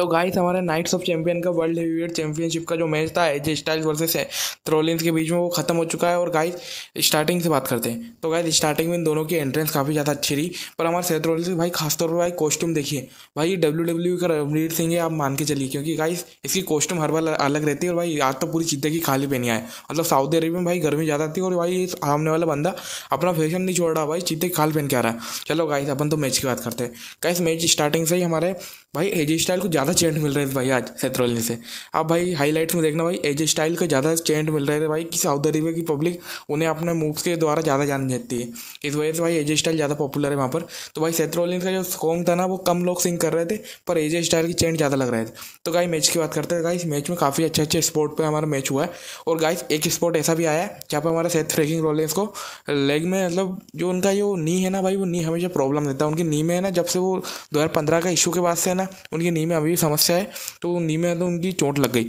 तो गाइस हमारा nights of champion का वर्ल्ड हेवीवेट चैंपियनशिप का जो मैच था एजे स्टाइल्स वर्सेस थ्रोलिंस के बीच में वो खत्म हो चुका है और गाइस स्टार्टिंग से बात करते हैं तो गाइस स्टार्टिंग में इन दोनों की एंट्रेंस काफ़ी ज़्यादा अच्छी रही पर हमारे सेथ रोलिंस से भाई खासतौर पर भाई कॉस्ट्यूम देखिए भाई डब्ल्यू डब्ल्यू e का रणवीर सिंह है आप मान के चलिए क्योंकि गाइस इसकी कॉस्ट्यूम हर बार अलग रहती है और भाई आज तो पूरी की खाली पहनी आए मतलब सऊदी अरेबिया में भाई गर्मी ज़्यादा थी और भाई ये सामने वाला बंदा अपना फैशन नहीं छोड़ रहा भाई चीते खाली पहन के आ रहा है चलो गाइस अपन तो मैच की बात करते हैं गाइस मैच स्टार्टिंग से ही हमारे भाई एजी स्टाइल को ज़्यादा ज़्यादा चेंट मिल रहे थे भाई आज सेत्रोलिन से अब भाई हाईलाइट्स में देखना भाई एज स्टाइल का ज़्यादा चेंट मिल रहे थे भाई कि साउथ अरेबिया की पब्लिक उन्हें अपने मूव्स के द्वारा ज़्यादा जान जाती है इस वजह से भाई एज स्टाइल ज़्यादा पॉपुलर है वहाँ पर तो भाई सेत्रोलिन का जो सॉन्ग था ना वो कम लोग सिंग कर रहे थे पर एज स्टाइल की चेंट ज़्यादा लग रहे थे तो गाई मैच की बात करते हैं इस मैच में काफ़ी अच्छे अच्छे स्पोर्ट पर हमारा मैच हुआ है और गाइस एक स्पोर्ट ऐसा भी आया है जहाँ पर हमारा सेथ फ्रेकिंग रोलिंस को लेग में मतलब जो उनका जो नी है ना भाई वो नी हमेशा प्रॉब्लम देता है उनकी नी में है ना जब से वो दो का इशू के बाद से है ना उनकी नी में अभी हुई समस्या है तो नीमे तो उनकी चोट लग गई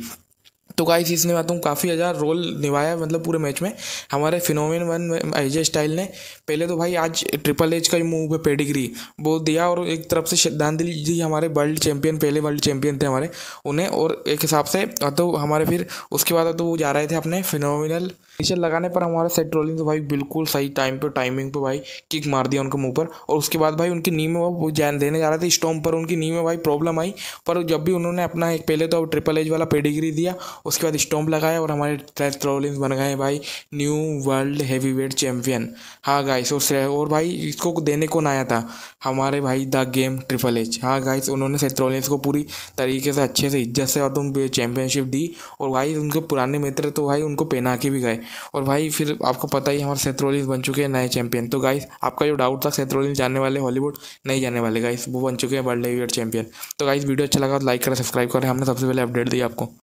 तो गाइस इसने बातों काफ़ी हज़ार रोल निभाया मतलब पूरे मैच में हमारे फिनोमिन वन एजे स्टाइल ने पहले तो भाई आज ट्रिपल एच का ही मूव है पेडिग्री वो दिया और एक तरफ से श्रद्धांजलि जी हमारे वर्ल्ड चैंपियन पहले वर्ल्ड चैंपियन थे हमारे उन्हें और एक हिसाब से तो हमारे फिर उसके बाद तो वो जा रहे थे अपने फिनोमिनल निचल लगाने पर हमारा सेट रोलिंग तो भाई बिल्कुल सही टाइम पर टाइमिंग पर भाई किक मार दिया उनके मुंह पर और उसके बाद भाई उनकी नी में वो जान देने जा रहे थे स्टोम पर उनकी नी में भाई प्रॉब्लम आई पर जब भी उन्होंने अपना एक पहले तो ट्रिपल एज वाला पेडिग्री दिया उसके बाद स्टॉम्प लगाया और हमारे ट्रेथ रॉलिंस बन गए भाई new world heavyweight champion हाँ गाइस और और भाई इसको देने को आया था हमारे भाई द गेम ट्रिपल एच हाँ गाइस उन्होंने सेथ को पूरी तरीके से अच्छे से इज्जत से और तुम चैम्पियनशिप दी और भाई उनके पुराने मित्र तो भाई उनको पहना के भी गए और भाई फिर आपको पता ही हमारे सेथरोलिंस बन चुके हैं नए चैम्पियन तो गाइस आपका जो डाउट था सेथरोलिंस जाने वाले हॉलीवुड नहीं जाने वाले गाइस वो बन चुके हैं वर्ल्ड वेट चैम्पियन तो गाइस वीडियो अच्छा लगा तो लाइक करें सब्सक्राइब करें हमने सबसे पहले अपडेट दी आपको